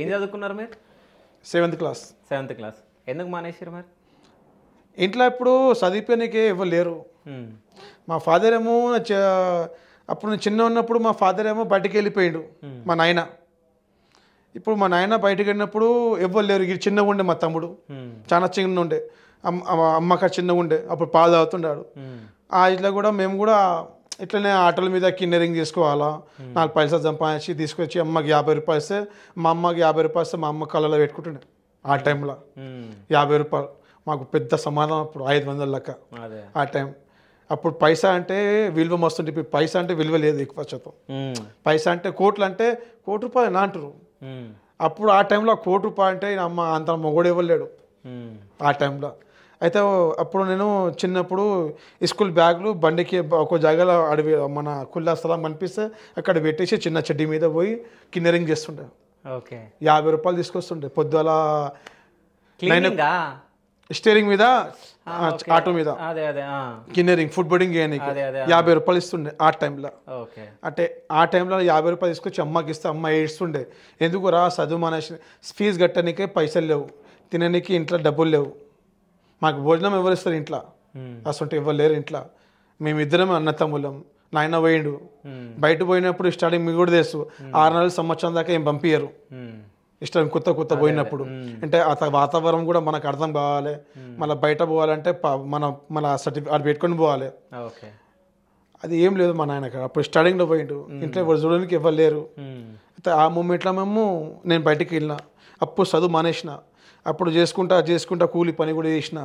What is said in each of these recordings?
ఏం చదువుకున్నారు మీరు సెవెంత్ క్లాస్ సెవెంత్ క్లాస్ ఎందుకు మానేసారు మరి ఇంట్లో ఇప్పుడు చదివిపోయానికి ఎవరు లేరు మా ఫాదర్ ఏమో అప్పుడు నేను చిన్న ఉన్నప్పుడు మా ఫాదర్ ఏమో బయటకు వెళ్ళిపోయాడు మా నాయన ఇప్పుడు మా నాయన బయటకు వెళ్ళినప్పుడు ఎవ్వరు లేరు చిన్నగా ఉండే మా తమ్ముడు చాలా చిన్న ఉండే అమ్మ అమ్మక చిన్నగా ఉండే అప్పుడు పాలు తాగుతుండాడు ఆ ఇట్లా కూడా మేము కూడా ఇట్లనే ఆటోల మీద కిన్నెరింగ్ తీసుకోవాలా నాలుగు పైసలు సంపాదించి తీసుకొచ్చి అమ్మకి యాభై రూపాయలు ఇస్తే మా అమ్మకి యాభై రూపాయలు ఇస్తే మా అమ్మ కళ్ళలో పెట్టుకుంటుండే ఆ టైంలో యాభై రూపాయలు మాకు పెద్ద సమాధానం అప్పుడు ఐదు వందల లెక్క ఆ టైం అప్పుడు పైసా అంటే విలువ మస్తుంటే ఇప్పుడు పైసా అంటే విలువ లేదు ఎక్కువ శాతం పైసా అంటే కోట్లు అంటే కోటి రూపాయలు నా అంటారు అప్పుడు ఆ టైంలో కోటి రూపాయలు అంటే అమ్మ అంత మొగోడు ఇవ్వలేడు ఆ టైంలో అయితే అప్పుడు నేను చిన్నప్పుడు స్కూల్ బ్యాగులు బండికి ఒక జాగాలో అడవి మన కుల్లా స్థలం కనిపిస్తే అక్కడ పెట్టేసి చిన్న చెడ్డి మీద పోయి కిన్నరింగ్ చేస్తుండే ఓకే యాభై రూపాయలు తీసుకొస్తుండే పొద్దుల స్టీరింగ్ మీద ఆటో మీద కిన్నరింగ్ ఫుడ్ బోర్డింగ్ చేయడానికి యాభై రూపాయలు ఇస్తుండే ఆ టైంలో అంటే ఆ టైంలో యాభై రూపాయలు తీసుకొచ్చి అమ్మకి ఇస్తే అమ్మ ఏడుస్తుండే ఎందుకు రా చదువు మానేసి ఫీజు కట్టడానికే పైసలు లేవు తినడానికి ఇంట్లో డబ్బులు లేవు మాకు భోజనం ఎవరు ఇస్తారు ఇంట్లో అసలు ఎవరు లేరు ఇంట్లో మేమిద్దరం అన్నతమ్ములం నాయన పోయిండు బయట పోయినప్పుడు స్టార్టింగ్ మీకు కూడా తెలుసు ఆరు నెలల సంవత్సరం దాకా ఏం పంపించరు ఇష్టం కొత్త కొత్త పోయినప్పుడు అంటే అత వాతావరణం కూడా మనకు అర్థం కావాలి మళ్ళీ బయట పోవాలంటే మన మన సర్టిఫికేట్ అది పెట్టుకొని పోవాలి అది ఏం లేదు మా నాయన అప్పుడు స్టార్టింగ్లో పోయిండు ఇంట్లో ఎవరు చూడడానికి ఎవరు లేరు అయితే ఆ మూమెంట్లో మేము నేను బయటికి వెళ్ళిన అప్పుడు చదువు మానేసిన అప్పుడు చేసుకుంటా చేసుకుంటా కూలి పని కూడా చేసిన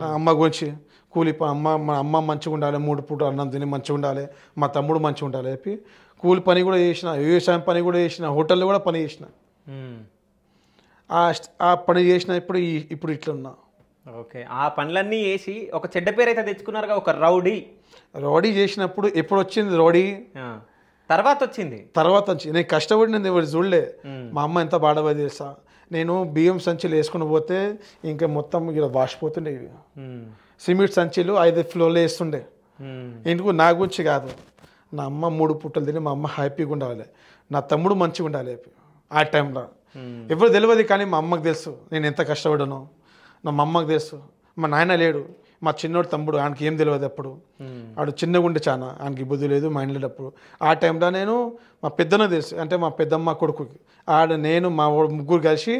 నా అమ్మ గురించి కూలి అమ్మ మా అమ్మ మంచిగా ఉండాలి మూడు పూట అన్నం తిని మంచిగా ఉండాలి మా తమ్ముడు మంచిగా ఉండాలి చెప్పి కూలి పని కూడా చేసిన వ్యవసాయం పని కూడా చేసిన హోటల్లో కూడా పని చేసిన ఆ పని చేసిన ఇప్పుడు ఇప్పుడు ఇట్లున్నా ఓకే ఆ పనులన్నీ చేసి ఒక చెడ్డ పేరు అయితే తెచ్చుకున్నారుగా ఒక రౌడీ రౌడీ చేసినప్పుడు ఎప్పుడు వచ్చింది రౌడీ తర్వాత వచ్చింది తర్వాత వచ్చింది నేను కష్టపడి నేను ఎవరు చూడలే మా అమ్మ ఎంత బాడబా చేస్తా నేను బియ్యం సంచులు వేసుకుని పోతే ఇంకా మొత్తం ఇలా వాషిపోతుండే ఇవి సిమెంట్ సంచులు ఐదు ఫ్లోర్లు వేస్తుండే ఎందుకు నా గురించి కాదు నా అమ్మ మూడు పుట్టలు తిని మా అమ్మ హ్యాపీగా ఉండాలి నా తమ్ముడు మంచిగా ఉండాలి ఆ టైంలో ఎవరు తెలియదు కానీ మా అమ్మకు తెలుసు నేను ఎంత కష్టపడను నా మా అమ్మకు తెలుసు మా నాయన లేడు మా చిన్నోడు తమ్ముడు ఆయనకి ఏం తెలియదు అప్పుడు ఆడు చిన్నగా ఉండే చాలా ఆయనకి బుద్ధి లేదు ఇంట్లో అప్పుడు ఆ టైంలో నేను మా పెద్దన తెలుసు అంటే మా పెద్దమ్మ కొడుకుకి ఆడ నేను మా ముగ్గురు కలిసి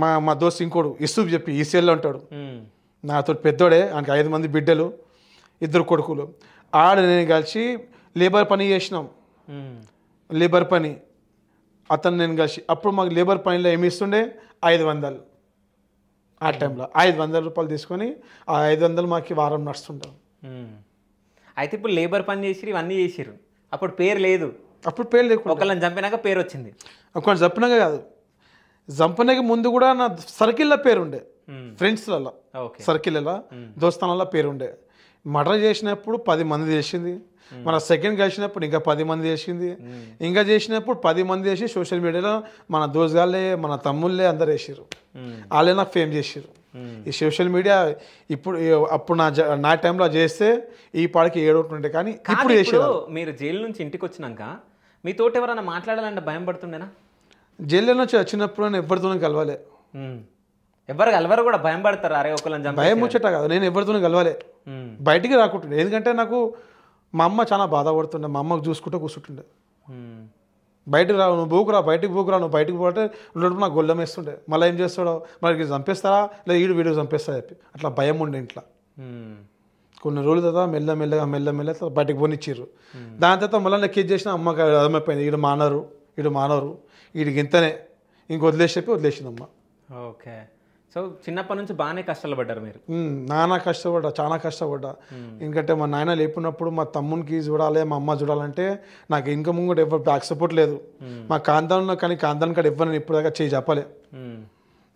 మా మా దోస్త్ ఇంకోడు ఇసూబ్ చెప్పి ఈసీఎల్లో ఉంటాడు నాతో పెద్దోడే ఆయనకి ఐదు మంది బిడ్డలు ఇద్దరు కొడుకులు ఆడ నేను కలిసి లేబర్ పని చేసినాం లేబర్ పని అతను నేను కలిసి అప్పుడు మాకు లేబర్ పనిలో ఏమి ఇస్తుండే ఐదు వందలు ఆ టైంలో ఐదు వందల రూపాయలు తీసుకొని ఆ ఐదు వందలు మాకు వారం నడుస్తుంటాం అయితే ఇప్పుడు లేబర్ పని చేసిరు ఇవన్నీ చేసిరు అప్పుడు పేరు లేదు అప్పుడు పేరు లేదు ఒకళ్ళని చంపినాక పేరు వచ్చింది ఒకళ్ళని చంపినాక కాదు చంపినాక ముందు కూడా నా సర్కిల్లో పేరు ఉండే ఫ్రెండ్స్లలో సర్కిల్లో దోస్తానాల పేరు ఉండే మర్డర్ చేసినప్పుడు పది మంది చేసింది మన సెకండ్ కలిసినప్పుడు ఇంకా పది మంది చేసింది ఇంకా చేసినప్పుడు పది మంది చేసి సోషల్ మీడియాలో మన దోస్గాళ్ళే మన తమ్ముళ్ళే అందరు వేసారు వాళ్ళే నాకు ఫేమ్ చేసారు ఈ సోషల్ మీడియా ఇప్పుడు అప్పుడు నా నా టైంలో చేస్తే ఈ పాడికి ఏడవుతుంటే కానీ ఇప్పుడు చేసారు మీరు జైలు నుంచి ఇంటికి వచ్చినాక మీతోటి ఎవరైనా మాట్లాడాలంటే భయం పడుతుండేనా జైల్లో నుంచి వచ్చినప్పుడు నేను ఎవరితోనే కలవాలి ఎవరు కలవరు కూడా భయం పడతారు అరే ఒకళ్ళని భయం ముచ్చట కాదు నేను ఎవరితోనే కలవాలి బయటికి రాకుంటుండే ఎందుకంటే నాకు మా అమ్మ చాలా బాధపడుతుండే మా అమ్మకు చూసుకుంటూ కూర్చుంటుండే బయటకు రావు నువ్వు బూకురా బయటకు బూకురా నువ్వు బయటకు పోతే ఉండటం నాకు గొల్లం వేస్తుండే మళ్ళీ ఏం చేస్తాడో మరి చంపేస్తారా లేదా వీడు వీడియో చంపేస్తారా చెప్పి అట్లా భయం ఉండే ఇంట్లో కొన్ని రోజులు తర్వాత మెల్ల మెల్లగా మెల్ల మెల్ల బయటకు పోనిచ్చారు దాని తర్వాత మళ్ళీ నాకు కేజ్ చేసిన అమ్మకి అర్థమైపోయింది వీడు మానరు వీడు మానరు వీడికి ఇంతనే ఇంక వదిలేసి చెప్పి వదిలేసింది అమ్మ ఓకే సో చిన్నప్పటి నుంచి బాగానే కష్టాలు పడ్డారు మీరు నానా కష్టపడ్డా చాలా కష్టపడ్డా ఎందుకంటే మా నాయన లేపినప్పుడు మా తమ్మునికి చూడాలి మా అమ్మ చూడాలంటే నాకు ఇన్కమ్ కూడా ఎవరు బ్యాక్ సపోర్ట్ లేదు మా కాంతాన్ కానీ కాంతాన్ని కాడ ఇవ్వను ఇప్పుడు దాకా చేయి చెప్పలే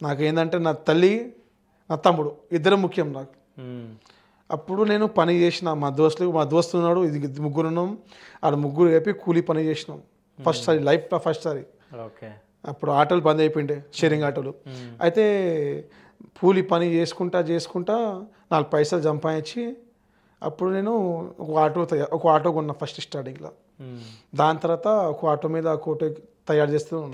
నాకు ఏంటంటే నా తల్లి నా తమ్ముడు ఇద్దరు ముఖ్యం నాకు అప్పుడు నేను పని చేసిన మా దోస్తులు మా దోస్తు ఉన్నాడు ఇది ముగ్గురు ఉన్నాం ఆడ ముగ్గురు చెప్పి కూలీ పని చేసినాం ఫస్ట్ సారీ లైఫ్ ఫస్ట్ సారీ ఓకే అప్పుడు ఆటోలు బంద్ అయిపోయిండే షేరింగ్ ఆటోలు అయితే కూలి పని చేసుకుంటా చేసుకుంటా నాలుగు పైసలు సంపాదించి అప్పుడు నేను ఒక ఆటో తయారు ఒక ఆటో కొన్నా ఫస్ట్ స్టార్టింగ్లో దాని తర్వాత ఒక ఆటో మీద ఒక తయారు చేస్తూ